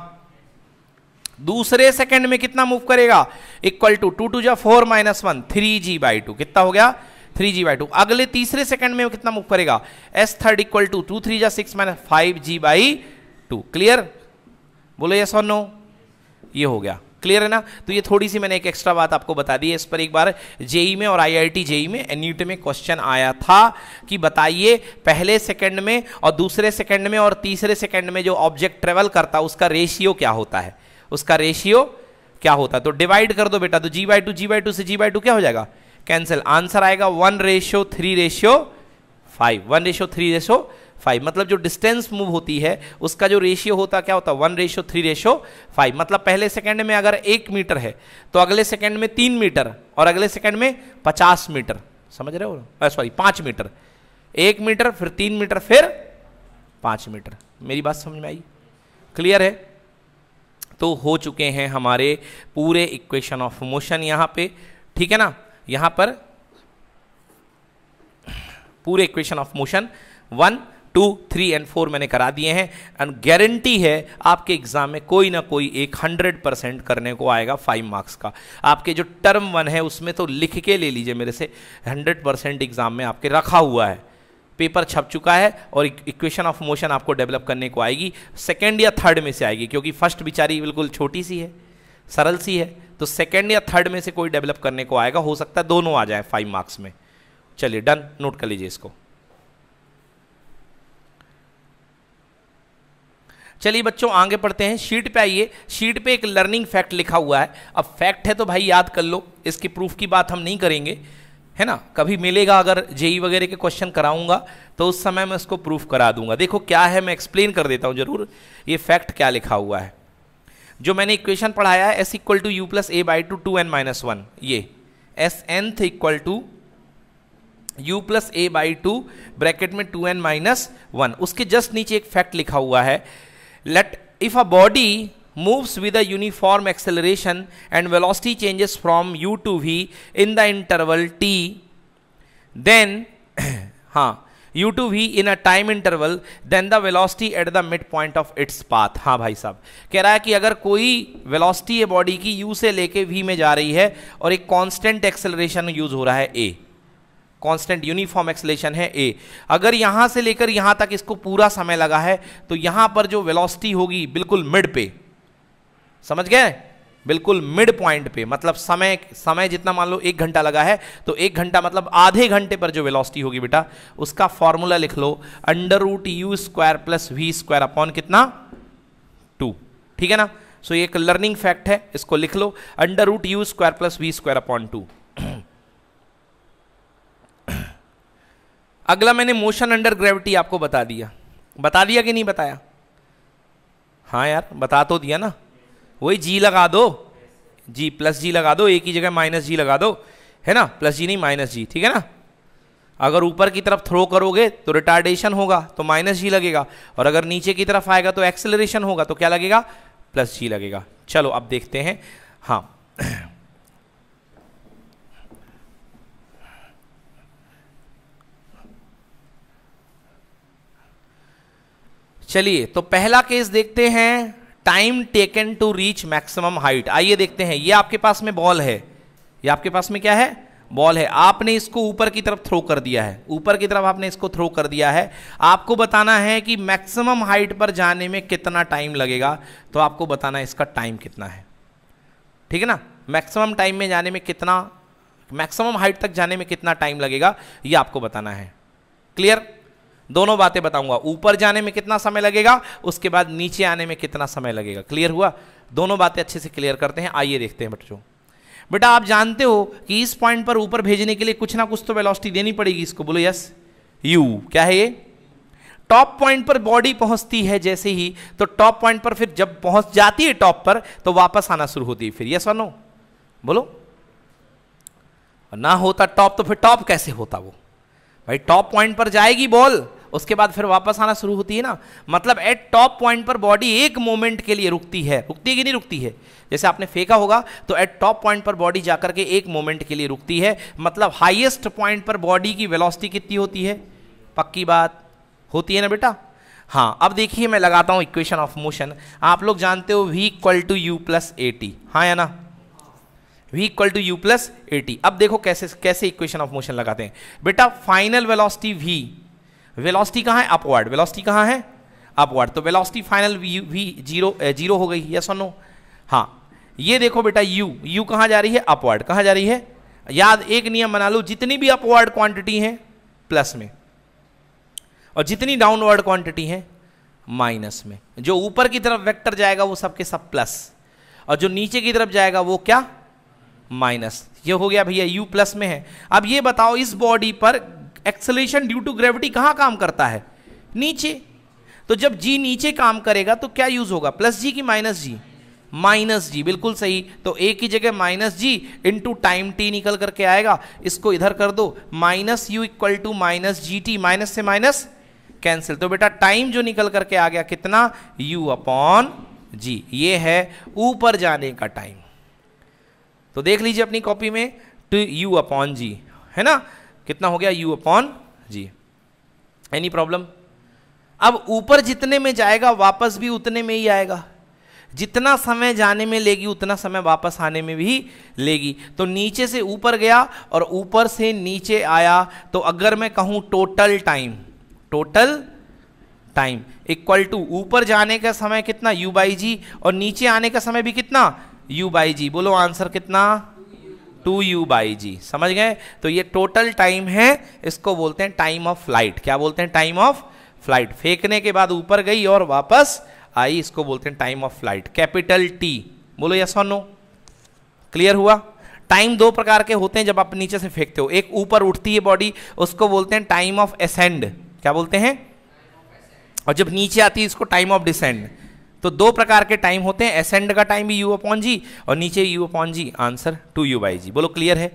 दूसरे सेकंड में कितना मूव करेगा इक्वल टू टू टू जा four minus one three g by two कितना हो गया थ्री जी बाई टू अगले तीसरे सेकंड में कितना मूव करेगा s third equal to two three जा six minus five g by two clear बोलो यस और नो ये हो गया क्लियर है ना तो ये थोड़ी सी मैंने एक एक्स्ट्रा बात आपको बता दी है इस पर एक बार जेई में और आईआईटी जेई में नीट में क्वेश्चन आया था कि बताइए पहले सेकंड में और दूसरे सेकंड में और तीसरे सेकंड में जो ऑब्जेक्ट ट्रेवल करता है उसका रेशियो क्या होता है उसका रेशियो क्या होता है तो डिवाइड कर दो बेटा तो g by two g by two से जी बाई टू क्या हो जाएगा कैंसिल आंसर आएगा one ratio three ratio five one ratio three ratio five मतलब जो डिस्टेंस मूव होती है उसका जो रेशियो होता क्या होता है one ratio three ratio five मतलब पहले सेकंड में अगर एक मीटर है तो अगले सेकंड में तीन मीटर और अगले सेकंड में पचास मीटर समझ रहे हो सॉरी पांच मीटर एक मीटर फिर तीन मीटर फिर पांच मीटर मेरी बात समझ में आई क्लियर है तो हो चुके हैं हमारे पूरे इक्वेशन ऑफ मोशन यहाँ पे ठीक है ना यहाँ पर पूरे equation of motion one two three and four मैंने करा दिए हैं एंड गारंटी है आपके एग्जाम में कोई ना कोई एक हंड्रेड परसेंट करने को आएगा फाइव मार्क्स का आपके जो टर्म वन है उसमें तो लिख के ले लीजिए मेरे से हंड्रेड परसेंट एग्जाम में आपके रखा हुआ है पेपर छप चुका है और इक्वेशन ऑफ मोशन आपको डेवलप करने को आएगी सेकेंड या थर्ड में से आएगी क्योंकि फर्स्ट बिचारी बिल्कुल छोटी सी है सरल सी है तो सेकेंड या थर्ड में से कोई डेवलप करने को आएगा हो सकता है दोनों आ जाए फाइव मार्क्स में चलिए डन नोट कर लीजिए इसको चलिए बच्चों आगे पढ़ते हैं शीट पे आइए शीट पे एक लर्निंग फैक्ट लिखा हुआ है अब फैक्ट है तो भाई याद कर लो इसकी प्रूफ की बात हम नहीं करेंगे है ना कभी मिलेगा अगर जेई e वगैरह के क्वेश्चन कराऊंगा तो उस समय मैं उसको प्रूफ करा दूंगा देखो क्या है मैं एक्सप्लेन कर देता हूँ जरूर ये फैक्ट क्या लिखा हुआ है जो मैंने इक्वेशन पढ़ाया है S equal to you plus A by two two N minus one ये s nth equal to you plus A by two bracket में टू एन माइनस वन उसके जस्ट नीचे एक फैक्ट लिखा हुआ है let if a body moves with a uniform acceleration and velocity changes from u to v in the interval t then हाँ u to v in a time interval then the velocity at the midpoint of its path हाँ भाई साहब कह रहा है कि अगर कोई velocity है बॉडी की u से लेके v में जा रही है और एक कांस्टेंट एक्सेलरेशन यूज हो रहा है a कांस्टेंट यूनिफॉर्म एक्सलेशन है ए अगर यहां से लेकर यहां तक इसको पूरा समय लगा है तो यहां पर जो वेलोसिटी होगी बिल्कुल मिड पे समझ गए बिल्कुल मिड पॉइंट पे मतलब समय समय जितना मान लो एक घंटा लगा है तो एक घंटा मतलब आधे घंटे पर जो वेलोसिटी होगी बेटा उसका फॉर्मूला लिख लो under root u square plus v square upon कितना टू ठीक है ना सो so, ये एक लर्निंग फैक्ट है इसको लिख लो under root u square plus v square upon two अगला मैंने मोशन अंडर ग्रेविटी आपको बता दिया बता दिया कि नहीं बताया हाँ यार बता तो दिया ना वही जी लगा दो जी प्लस जी लगा दो एक ही जगह माइनस जी लगा दो है ना प्लस जी नहीं माइनस जी ठीक है ना अगर ऊपर की तरफ थ्रो करोगे तो रिटार्डेशन होगा तो माइनस जी लगेगा और अगर नीचे की तरफ आएगा तो एक्सेलरेशन होगा तो क्या लगेगा प्लस जी लगेगा चलो अब देखते हैं हाँ चलिए तो पहला केस देखते हैं time taken to reach maximum height आइए देखते हैं ये आपके पास में बॉल है ये आपके पास में क्या है बॉल है आपने इसको ऊपर की तरफ थ्रो कर दिया है ऊपर की तरफ आपने इसको थ्रो कर दिया है आपको बताना है कि मैक्सिमम हाइट पर जाने में कितना टाइम लगेगा तो आपको बताना है इसका टाइम कितना है ठीक है ना मैक्सिमम टाइम में जाने में कितना मैक्सिमम हाइट तक जाने में कितना टाइम लगेगा ये आपको बताना है क्लियर दोनों बातें बताऊंगा ऊपर जाने में कितना समय लगेगा उसके बाद नीचे आने में कितना समय लगेगा क्लियर हुआ दोनों बातें अच्छे से क्लियर करते हैं आइए देखते हैं बच्चों बेटा आप जानते हो कि इस पॉइंट पर ऊपर भेजने के लिए कुछ ना कुछ तो वेलोसिटी देनी पड़ेगी इसको बोलो यस यू क्या है ये टॉप पॉइंट पर बॉडी पहुंचती है जैसे ही तो टॉप पॉइंट पर फिर जब पहुंच जाती है टॉप पर तो वापस आना शुरू होती है फिर यस वनो नो बोलो ना होता टॉप तो फिर टॉप कैसे होता वो भाई टॉप पॉइंट पर जाएगी बॉल उसके बाद फिर वापस आना शुरू होती है ना मतलब एट टॉप पॉइंट पर बॉडी एक मोमेंट के लिए रुकती है रुकती है कि नहीं रुकती है जैसे आपने फेंका होगा तो एट टॉप पॉइंट पर बॉडी जाकर के एक मोमेंट के लिए रुकती है मतलब हाइएस्ट पॉइंट पर बॉडी की वेलोसिटी कितनी होती है पक्की बात होती है ना बेटा हाँ अब देखिए मैं लगाता हूँ इक्वेशन ऑफ मोशन आप लोग जानते हो v equal to you plus A t हाँ या ना v equal to you plus A t अब देखो कैसे कैसे इक्वेशन ऑफ मोशन लगाते हैं बेटा फाइनल वेलोसिटी वी वेलोसिटी कहाँ है अपवर्ड वेलोसिटी कहाँ है अपवर्ड तो velocity final v v zero zero हो गई यस और नो हाँ ये देखो बेटा यू यू कहाँ जा रही है अपवर्ड कहाँ जा रही है याद एक नियम बना लो जितनी भी अपवर्ड क्वांटिटी है प्लस में और जितनी डाउनवर्ड क्वांटिटी है माइनस में जो ऊपर की तरफ वेक्टर जाएगा वो सबके सब प्लस और जो नीचे की तरफ जाएगा वो क्या माइनस ये हो गया भैया यू प्लस में है अब ये बताओ इस बॉडी पर एक्सलेशन ड्यू टू ग्रेविटी कहां काम करता है नीचे तो जब जी नीचे काम करेगा तो क्या यूज होगा प्लस जी की माइनस जी माइनस जी बिल्कुल सही तो ए की जगह minus g into time t निकल करके आएगा इसको इधर कर दो minus you equal to minus g t minus से माइनस कैंसिल तो बेटा टाइम जो निकल करके आ गया कितना यू अपॉन जी ये है ऊपर जाने का टाइम तो देख लीजिए अपनी कॉपी में टू यू अपॉन जी है ना कितना हो गया u upon g any problem अब ऊपर जितने में जाएगा वापस भी उतने में ही आएगा जितना समय जाने में लेगी उतना समय वापस आने में भी लेगी तो नीचे से ऊपर गया और ऊपर से नीचे आया तो अगर मैं कहूँ total time total time equal to ऊपर जाने का समय कितना यू बाई जी और नीचे आने का समय भी कितना यू बाई जी बोलो आंसर कितना टू यू बाई जी समझ गए तो ये टोटल टाइम है इसको बोलते हैं टाइम ऑफ फ्लाइट क्या बोलते हैं टाइम ऑफ फ्लाइट फेंकने के बाद ऊपर गई और वापस आई इसको बोलते हैं time of flight capital T बोलो यस और नो क्लियर हुआ टाइम दो प्रकार के होते हैं जब आप नीचे से फेंकते हो एक ऊपर उठती है बॉडी उसको बोलते हैं टाइम ऑफ एसेंड क्या बोलते हैं और जब नीचे आती है इसको टाइम ऑफ डिसेंड तो दो प्रकार के टाइम होते हैं एसेंड का टाइम भी यू अपॉन जी और नीचे u upon g answer two u by g बोलो क्लियर है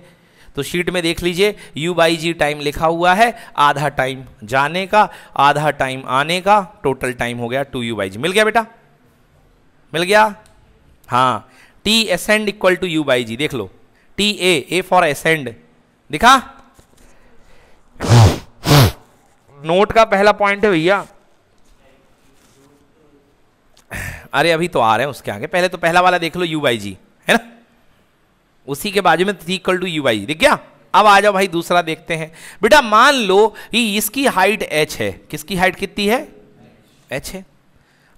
तो शीट में देख लीजिए यू बाई जी टाइम लिखा हुआ है आधा टाइम जाने का आधा टाइम आने का टोटल टाइम हो गया टू यू बाई जी मिल गया बेटा मिल गया हाँ t ascend equal to u by g देख लो t a a for ascend दिखा नोट का पहला पॉइंट है भैया अरे अभी तो आ रहे हैं उसके आगे पहले तो पहला वाला देख लो यू वाई जी है ना उसी के बाजू में three equal to u y g देख गया अब आ जाओ भाई दूसरा देखते हैं बेटा मान लो कि इसकी हाइट एच है किसकी हाइट कितनी है एच है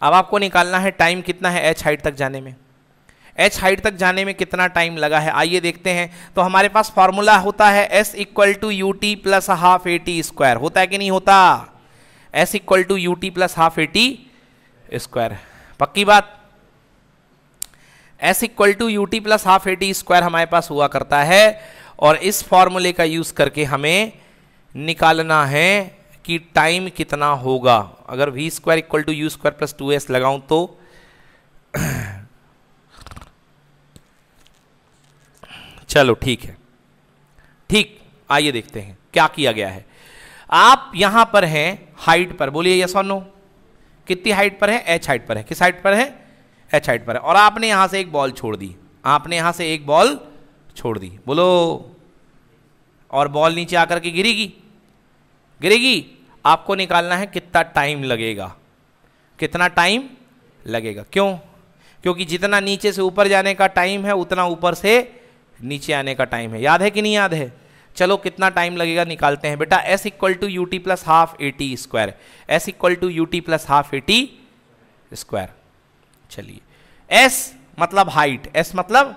अब आपको निकालना है टाइम कितना है एच हाइट तक जाने में एच हाइट तक जाने में कितना टाइम लगा है आइए देखते हैं तो हमारे पास फॉर्मूला होता है S equal to U T plus half A T square होता है कि नहीं होता s equal to U T plus half A T square पक्की बात s equal to U T plus half A T square हमारे पास हुआ करता है और इस फॉर्मूले का यूज करके हमें निकालना है कि टाइम कितना होगा अगर v square equal to you square plus two s लगाऊं तो [clears throat] चलो ठीक है ठीक आइए देखते हैं क्या किया गया है आप यहां पर हैं हाइट पर बोलिए यस और नो कितनी हाइट पर है एच हाइट पर है किस हाइट पर है एच हाइट पर है और आपने यहां से एक बॉल छोड़ दी आपने यहां से एक बॉल छोड़ दी बोलो और बॉल नीचे आकर के गिरेगी गिरेगी आपको निकालना है कितना टाइम लगेगा कितना टाइम लगेगा क्यों क्योंकि जितना नीचे से ऊपर जाने का टाइम है उतना ऊपर से नीचे आने का टाइम है याद है कि नहीं याद है चलो कितना टाइम लगेगा निकालते हैं बेटा s equal to U T plus half A T square s equal to U T plus half A T square चलिए एस मतलब हाइट एस मतलब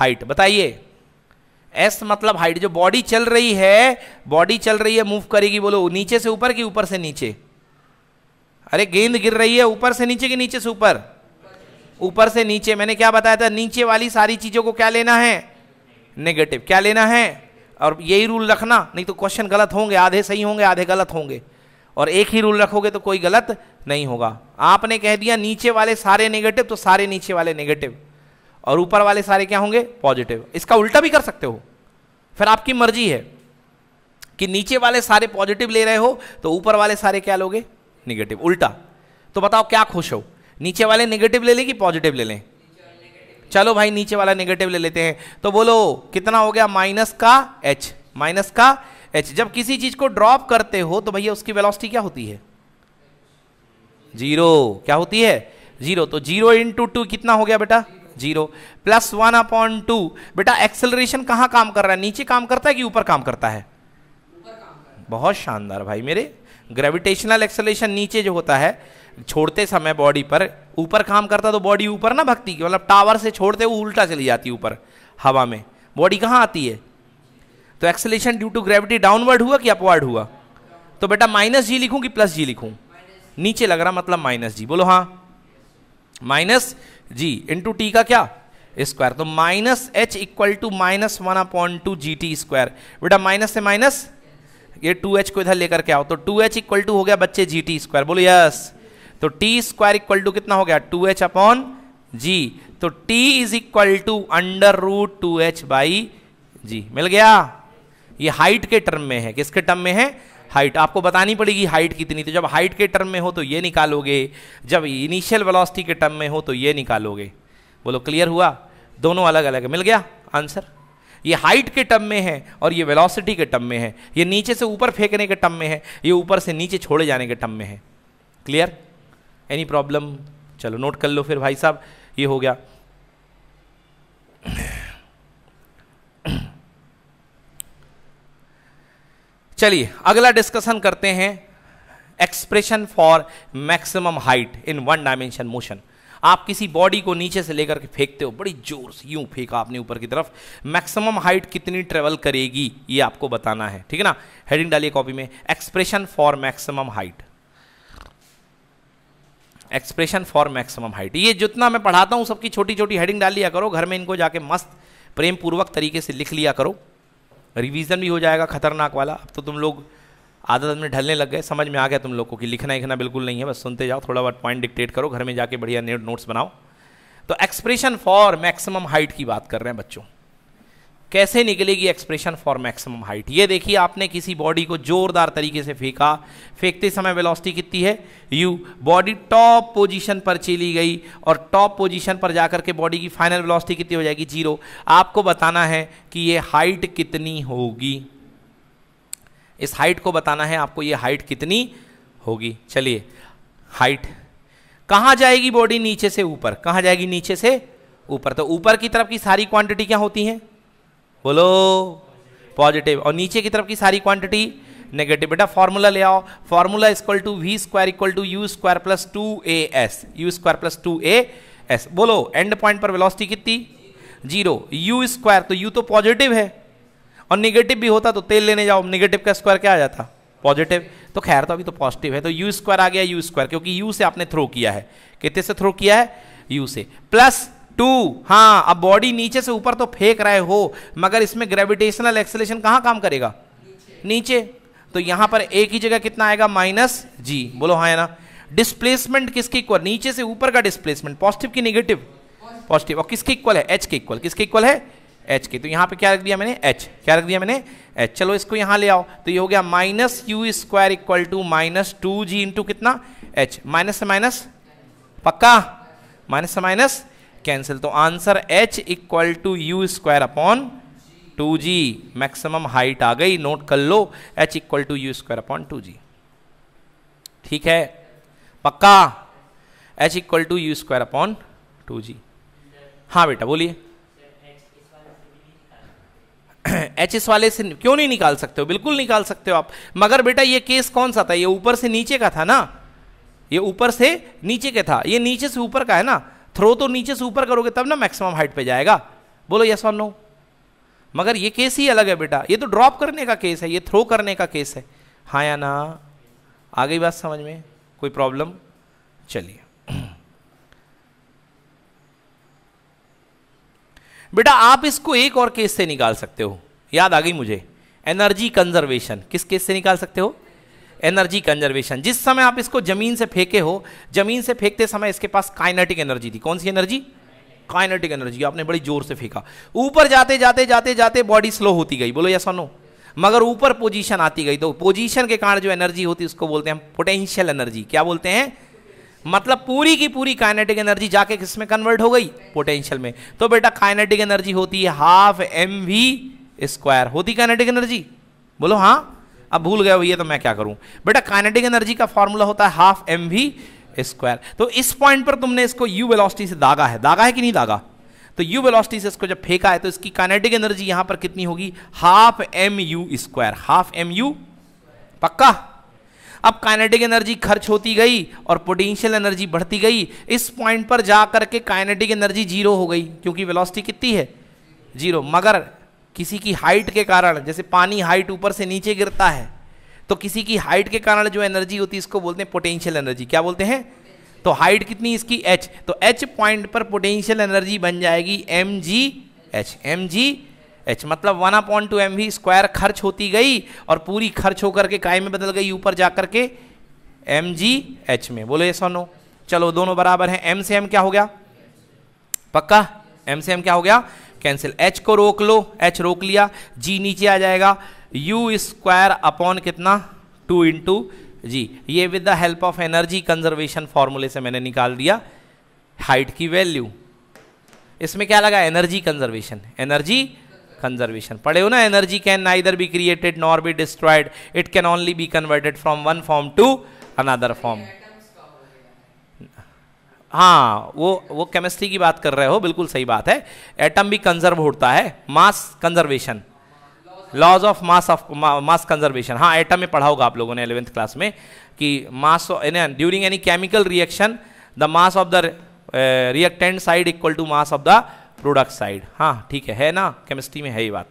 हाइट बताइए एस मतलब हाइट जो बॉडी चल रही है बॉडी चल रही है मूव करेगी बोलो नीचे से ऊपर कि ऊपर से नीचे अरे गेंद गिर रही है ऊपर से नीचे कि नीचे से ऊपर ऊपर से नीचे मैंने क्या बताया था नीचे वाली सारी चीजों को क्या लेना है नेगेटिव क्या लेना है और यही रूल रखना नहीं तो क्वेश्चन गलत होंगे आधे सही होंगे आधे गलत होंगे और एक ही रूल रखोगे तो कोई गलत नहीं होगा आपने कह दिया नीचे वाले सारे नेगेटिव तो सारे नीचे वाले नेगेटिव और ऊपर वाले सारे क्या होंगे पॉजिटिव इसका उल्टा भी कर सकते हो फिर आपकी मर्जी है कि नीचे वाले सारे पॉजिटिव ले रहे हो तो ऊपर वाले सारे क्या लोगे निगेटिव उल्टा तो बताओ क्या खुश हो नीचे वाले नेगेटिव ले लें कि पॉजिटिव ले लें चलो भाई नीचे वाला नेगेटिव ले लेते हैं तो बोलो कितना हो गया माइनस का एच माइनस का एच जब किसी चीज को ड्रॉप करते हो तो भैया उसकी वेलोसिटी क्या होती है जीरो क्या होती है जीरो तो जीरो इंटू टू कितना हो गया बेटा zero plus one upon two बेटा एक्सेलरेशन कहां काम कर रहा है नीचे काम करता है कि ऊपर काम करता है बहुत शानदार भाई मेरे ग्रेविटेशनल एक्सेलरेशन नीचे जो होता है छोड़ते समय बॉडी पर ऊपर काम करता तो बॉडी ऊपर ना भक्ति की मतलब टावर से छोड़ते हुए उल्टा चली जाती ऊपर हवा में बॉडी कहाँ आती है तो acceleration due to gravity downward हुआ कि अपवर्ड हुआ तो बेटा माइनस जी लिखूं कि प्लस जी लिखूं नीचे लग रहा मतलब माइनस जी बोलो हाँ माइनस जी इंटू टी का क्या स्क्वायर तो minus h equal to minus one upon two g t square बेटा माइनस से माइनस ये टू एच को इधर लेकर के आओ तो टू एच इक्वल टू हो गया बच्चे जी टी स्क्वायर बोलो यस तो टी स्क्वायर इक्वल टू कितना हो गया टू एच अपॉन जी तो t is equal to under root two h by g मिल गया ये हाइट के टर्म में है किसके टर्म में है हाइट आपको बतानी पड़ेगी हाइट कितनी तो जब हाइट के टर्म में हो तो ये निकालोगे जब इनिशियल वेलोसिटी के टर्म में हो तो ये निकालोगे बोलो क्लियर हुआ दोनों अलग अलग है मिल गया आंसर ये हाइट के टर्म में है और ये वेलोसिटी के टर्म में है ये नीचे से ऊपर फेंकने के टर्म में है ये ऊपर से नीचे छोड़े जाने के टर्म में है क्लियर एनी प्रॉब्लम चलो नोट कर लो फिर भाई साहब ये हो गया चलिए अगला डिस्कशन करते हैं expression for maximum height in one dimension motion आप किसी बॉडी को नीचे से लेकर के फेंकते हो बड़ी जोर से यूं फेंका आपने ऊपर की तरफ मैक्सिमम हाइट कितनी ट्रेवल करेगी ये आपको बताना है ठीक है ना हेडिंग डालिए कॉपी में expression for maximum height expression for maximum height ये जितना मैं पढ़ाता हूँ सबकी छोटी छोटी हेडिंग डाल लिया करो घर में इनको जाके मस्त प्रेम पूर्वक तरीके से लिख लिया करो रिवीजन भी हो जाएगा खतरनाक वाला अब तो तुम लोग आदत में ढलने लग गए समझ में आ गया तुम लोग को कि लिखना लिखना बिल्कुल नहीं है बस सुनते जाओ थोड़ा बहुत पॉइंट डिक्टेट करो घर में जाके बढ़िया नोट्स बनाओ तो एक्सप्रेशन फॉर मैक्सिमम हाइट की बात कर रहे हैं बच्चों कैसे निकलेगी एक्सप्रेशन फॉर मैक्सिमम हाइट ये देखिए आपने किसी बॉडी को जोरदार तरीके से फेंका फेंकते समय वेलोसिटी कितनी है यू बॉडी टॉप पोजीशन पर चली गई और टॉप पोजीशन पर जाकर के बॉडी की फाइनल वेलोसिटी कितनी हो जाएगी जीरो आपको बताना है कि ये हाइट कितनी होगी इस हाइट को बताना है आपको ये हाइट कितनी होगी चलिए हाइट कहाँ जाएगी बॉडी नीचे से ऊपर कहाँ जाएगी नीचे से ऊपर तो ऊपर की तरफ की सारी क्वांटिटी क्या होती है बोलो पॉजिटिव और नीचे की तरफ की सारी क्वांटिटी नेगेटिव बेटा फॉर्मूला ले आओ formula equal to v square equal to you square plus two A s u square plus two A s बोलो एंड पॉइंट पर वेलोसिटी कितनी जीरो यू स्क्वायर तो यू तो पॉजिटिव है और निगेटिव भी होता तो तेल लेने जाओ निगेटिव का स्क्वायर क्या आ जाता पॉजिटिव तो खैर तो अभी तो पॉजिटिव है तो यू स्क्वायर आ गया यू स्क्वायर क्योंकि यू से आपने थ्रो किया है कितने से थ्रो किया है यू से प्लस टू हाँ अब बॉडी नीचे से ऊपर तो फेंक रहे हो मगर इसमें ग्रेविटेशनल एक्सेलेशन कहाँ काम करेगा नीचे, नीचे। तो यहाँ पर एक ही जगह कितना आएगा माइनस जी बोलो हाँ ना डिस्प्लेसमेंट किसके इक्वल नीचे से ऊपर का डिस्प्लेसमेंट पॉजिटिव की नेगेटिव पॉजिटिव और किसके इक्वल है एच के इक्वल किसके इक्वल है एच के तो यहाँ पे क्या रख दिया मैंने एच क्या रख दिया मैंने एच चलो इसको यहाँ ले आओ तो ये हो गया minus u square equal to minus two g into कितना एच माइनस से माइनस पक्का माइनस से माइनस कैंसिल तो answer h equal to you square upon two g maximum height आ गई नोट कर लो h equal to you square upon two g ठीक है पक्का h equal to you square upon two g हाँ बेटा बोलिए एच [clears throat] एस वाले से क्यों नहीं निकाल सकते हो बिल्कुल निकाल सकते हो आप मगर बेटा ये केस कौन सा था ये ऊपर से नीचे का था ना ये ऊपर से नीचे का था ये नीचे से ऊपर का है ना थ्रो तो नीचे से ऊपर करोगे तब ना मैक्सिमम हाइट पे जाएगा बोलो यस और नो मगर ये केस ही अलग है बेटा ये तो ड्रॉप करने का केस है ये थ्रो करने का केस है हाँ या ना आ गई बात समझ में कोई प्रॉब्लम चलिए बेटा आप इसको एक और केस से निकाल सकते हो याद आ गई मुझे एनर्जी कंजर्वेशन किस केस से निकाल सकते हो एनर्जी कंजर्वेशन जिस समय आप इसको जमीन से फेंके हो जमीन से फेंकते समय इसके पास काइनेटिक एनर्जी थी कौन सी एनर्जी काइनेटिक एनर्जी आपने बड़ी जोर से फेंका ऊपर जाते जाते जाते जाते बॉडी स्लो होती गई बोलो या सोनो मगर ऊपर पोजीशन आती गई तो पोजीशन के कारण जो एनर्जी होती है उसको बोलते हैं पोटेंशियल एनर्जी क्या बोलते हैं मतलब पूरी की पूरी काइनेटिक एनर्जी जाके किस में कन्वर्ट हो गई पोटेंशियल में तो बेटा काइनेटिक एनर्जी होती है हाफ एम वी स्क्वायर होती काइनेटिक एनर्जी बोलो हाँ अब भूल गए भैया तो मैं क्या करूं बेटा काइनेटिक एनर्जी का फॉर्मूला होता है हाफ एम वी स्क्वायर तो इस पॉइंट पर तुमने इसको यू वेलोसिटी से दागा है दागा है कि नहीं दागा तो यू वेलोसिटी से इसको जब फेंका है तो इसकी काइनेटिक एनर्जी यहां पर कितनी होगी half m u square half m u पक्का अब काइनेटिक एनर्जी खर्च होती गई और पोटेंशियल एनर्जी बढ़ती गई इस पॉइंट पर जाकर के काइनेटिक एनर्जी जीरो हो गई क्योंकि वेलोसिटी कितनी है जीरो मगर किसी की हाइट के कारण जैसे पानी हाइट ऊपर से नीचे गिरता है तो किसी की हाइट के कारण जो एनर्जी होती है इसको बोलते हैं पोटेंशियल एनर्जी क्या बोलते हैं तो हाइट कितनी इसकी एच तो एच पॉइंट पर पोटेंशियल एनर्जी बन जाएगी m g h m g h मतलब one upon two m v square खर्च होती गई और पूरी खर्च होकर के काय में बदल गई ऊपर जाकर के एम जी एच में बोलो ये सोनो चलो दोनों बराबर हैं एम से एम क्या हो गया पक्का एम से एम क्या हो गया कैंसिल एच को रोक लो एच रोक लिया जी नीचे आ जाएगा यू स्क्वायर अपॉन कितना टू इंटू जी ये with the help of energy conservation फॉर्मूले से मैंने निकाल दिया हाइट की वैल्यू इसमें क्या लगा एनर्जी कंजर्वेशन एनर्जी कंजर्वेशन पढ़े हो ना energy can neither be created nor be destroyed it can only be converted from one form to another form हाँ वो वो केमिस्ट्री की बात कर रहे हो बिल्कुल सही बात है एटम भी कंजर्व होता है mass conservation laws of mass of mass conservation हाँ एटम में पढ़ा होगा आप लोगों ने एलेवेंथ क्लास में कि mass during any chemical reaction the mass of the reactant side equal to mass of the product side हाँ ठीक है है ना केमिस्ट्री में है ये बात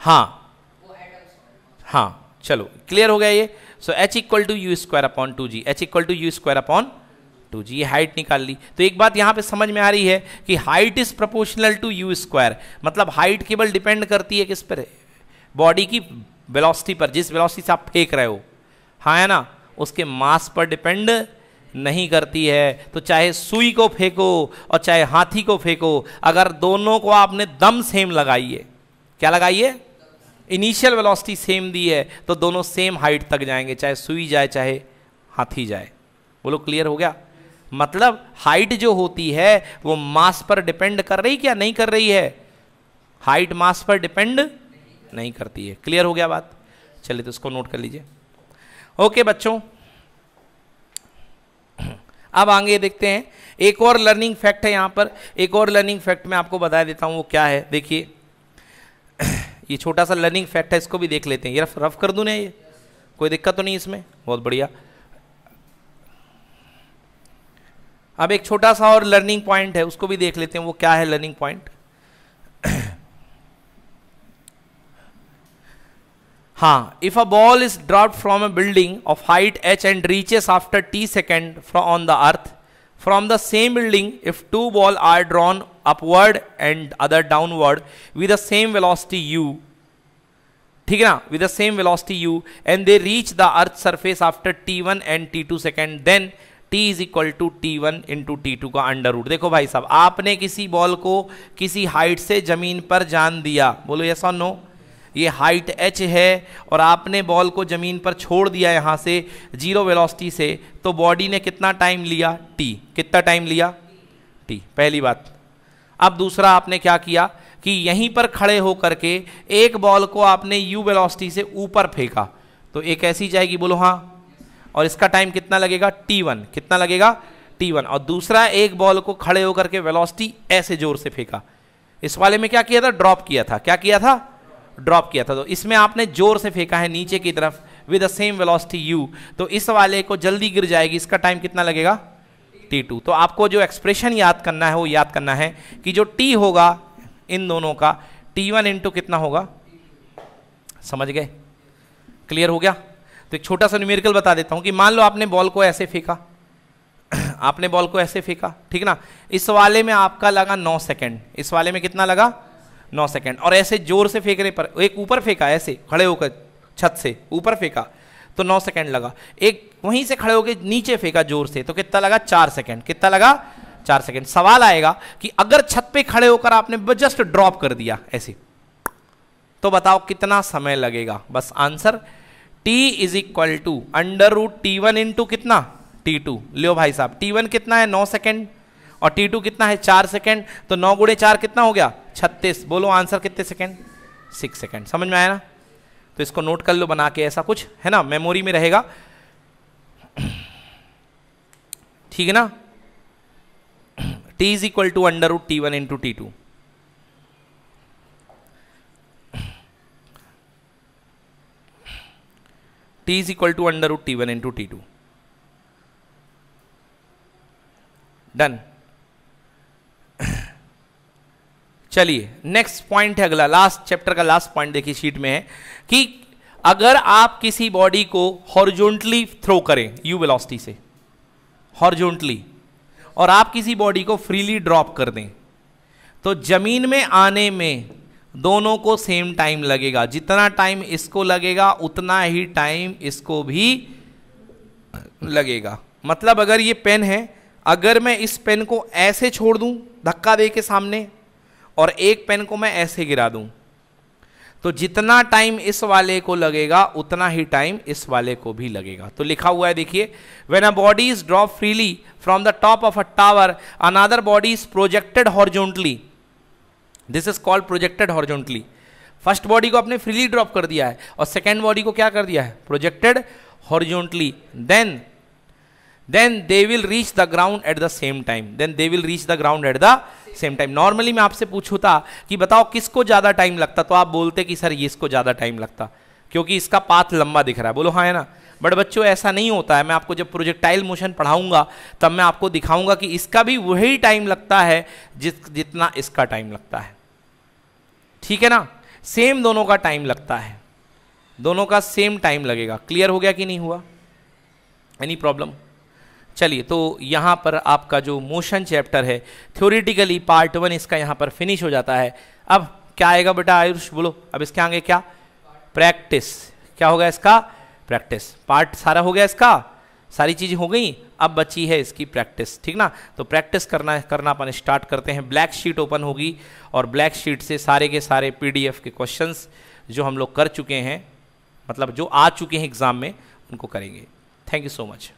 हाँ हाँ चलो क्लियर हो गया ये so h equal to you square upon two g h equal to you square upon two g ये हाइट निकाल ली तो एक बात यहाँ पे समझ में आ रही है कि height is proportional to you square मतलब हाइट केवल डिपेंड करती है किस पर बॉडी की वेलोसिटी पर जिस वेलोसिटी से आप फेंक रहे हो हाँ है ना उसके मास पर डिपेंड नहीं करती है तो चाहे सुई को फेंको और चाहे हाथी को फेंको अगर दोनों को आपने दम सेम लगाइए क्या लगाइए इनिशियल वेलोसिटी सेम दी है तो दोनों सेम हाइट तक जाएंगे चाहे सुई जाए चाहे हाथी जाए बोलो क्लियर हो गया मतलब हाइट जो होती है वो मास पर डिपेंड कर रही क्या नहीं कर रही है हाइट मास पर डिपेंड नहीं करती है क्लियर हो गया बात चलिए तो इसको नोट कर लीजिए ओके बच्चों अब आगे देखते हैं एक और लर्निंग फैक्ट है यहां पर एक और लर्निंग फैक्ट मैं आपको बता देता हूं वो क्या है देखिए ये छोटा सा लर्निंग फैक्ट है इसको भी देख लेते हैं ये रफ रफ कर दूं ना ये कोई दिक्कत तो नहीं इसमें बहुत बढ़िया अब एक छोटा सा और लर्निंग पॉइंट है उसको भी देख लेते हैं वो क्या है लर्निंग पॉइंट [clears throat] हाँ if a ball is drop from a building of height h and reaches after t second on the earth from the same building if two ball are drawn upward and other downward with the same velocity u ठीक है ना with the same velocity you and they reach the earth surface after t one and t two second then t is equal to T one into t two का अंडर रूट देखो भाई साहब आपने किसी बॉल को किसी हाइट से जमीन पर जान दिया बोलो ये सो नो ये हाइट एच है और आपने बॉल को ज़मीन पर छोड़ दिया यहां से जीरो वेलोसिटी से तो बॉडी ने कितना टाइम लिया टी कितना टाइम लिया टी पहली बात अब दूसरा आपने क्या किया कि यहीं पर खड़े होकर के एक बॉल को आपने यू वेलोसिटी से ऊपर फेंका तो एक ऐसी जाएगी बोलो हाँ और इसका टाइम कितना लगेगा टी वन कितना लगेगा टी वन और दूसरा एक बॉल को खड़े होकर के वेलोसिटी ऐसे जोर से फेंका इस वाले में क्या किया था ड्रॉप किया था क्या किया था ड्रॉप किया था तो इसमें आपने जोर से फेंका है नीचे की तरफ with the same velocity u तो इस वाले को जल्दी गिर जाएगी इसका टाइम कितना लगेगा टी टू तो आपको जो एक्सप्रेशन याद करना है वो याद करना है कि जो टी होगा इन दोनों का टी वन इंटू कितना होगा समझ गए क्लियर हो गया तो एक छोटा सा न्यूमेरिकल बता देता हूँ कि मान लो आपने बॉल को ऐसे फेंका [clears throat] आपने बॉल को ऐसे फेंका ठीक ना इस वाले में आपका लगा नौ सेकेंड इस वाले में कितना लगा नौ सेकेंड और ऐसे जोर से फेंकने पर एक ऊपर फेंका ऐसे खड़े होकर छत से ऊपर फेंका तो नौ सेकेंड लगा एक वहीं से खड़े होकर नीचे फेंका जोर से तो कितना लगा चार सेकेंड कितना लगा चार सेकेंड सवाल आएगा कि अगर छत पे खड़े होकर आपने जस्ट ड्रॉप कर दिया ऐसे तो बताओ कितना समय लगेगा बस answer t is equal to under root t one into कितना टी टू लियो भाई साहब टी वन कितना है नौ सेकेंड और टी टू कितना है चार सेकेंड तो नौ गुड़े चार कितना हो गया छत्तीस बोलो आंसर कितने सेकेंड सिक्स सेकेंड समझ में आया ना तो इसको नोट कर लो बना के ऐसा कुछ है ना मेमोरी में रहेगा ठीक है ना t is equal to under root t one into t two t is equal to under root t one into t two done चलिए नेक्स्ट पॉइंट है अगला लास्ट चैप्टर का लास्ट पॉइंट देखिए शीट में है कि अगर आप किसी बॉडी को हॉर्जोंटली थ्रो करें यू वेलोसिटी से हॉर्जोंटली और आप किसी बॉडी को फ्रीली ड्रॉप कर दें तो जमीन में आने में दोनों को सेम टाइम लगेगा जितना टाइम इसको लगेगा उतना ही टाइम इसको भी लगेगा मतलब अगर ये पेन है अगर मैं इस पेन को ऐसे छोड़ दूं धक्का दे के सामने और एक पेन को मैं ऐसे गिरा दूं तो जितना टाइम इस वाले को लगेगा उतना ही टाइम इस वाले को भी लगेगा तो लिखा हुआ है देखिए when a body is drop freely from the top of a tower another body is projected horizontally this is called projected horizontally first body को आपने फ्रीली ड्रॉप कर दिया है और सेकेंड बॉडी को क्या कर दिया है projected horizontally then then they will reach the ground at the same time then they will reach the ground at the same time normally मैं आपसे पूछू था कि बताओ किसको ज़्यादा टाइम लगता तो आप बोलते कि सर ये इसको ज़्यादा टाइम लगता क्योंकि इसका पाथ लंबा दिख रहा है बोलो हाँ है ना बट बच्चों ऐसा नहीं होता है मैं आपको जब प्रोजेक्टाइल मोशन पढ़ाऊंगा तब मैं आपको दिखाऊंगा कि इसका भी वही टाइम लगता है जिस जितना इसका टाइम लगता है ठीक है ना सेम दोनों का टाइम लगता है दोनों का सेम टाइम लगेगा क्लियर हो गया कि नहीं हुआ एनी प्रॉब्लम चलिए तो यहाँ पर आपका जो मोशन चैप्टर है थ्योरिटिकली पार्ट वन इसका यहाँ पर फिनिश हो जाता है अब क्या आएगा बेटा आयुष बोलो अब इसके आगे क्या प्रैक्टिस क्या होगा इसका प्रैक्टिस पार्ट सारा हो गया इसका सारी चीजें हो गई अब बची है इसकी प्रैक्टिस ठीक ना तो प्रैक्टिस करना करना अपन स्टार्ट करते हैं ब्लैक शीट ओपन होगी और ब्लैक शीट से सारे के सारे पीडीएफ के क्वेश्चंस जो हम लोग कर चुके हैं मतलब जो आ चुके हैं एग्ज़ाम में उनको करेंगे थैंक यू सो मच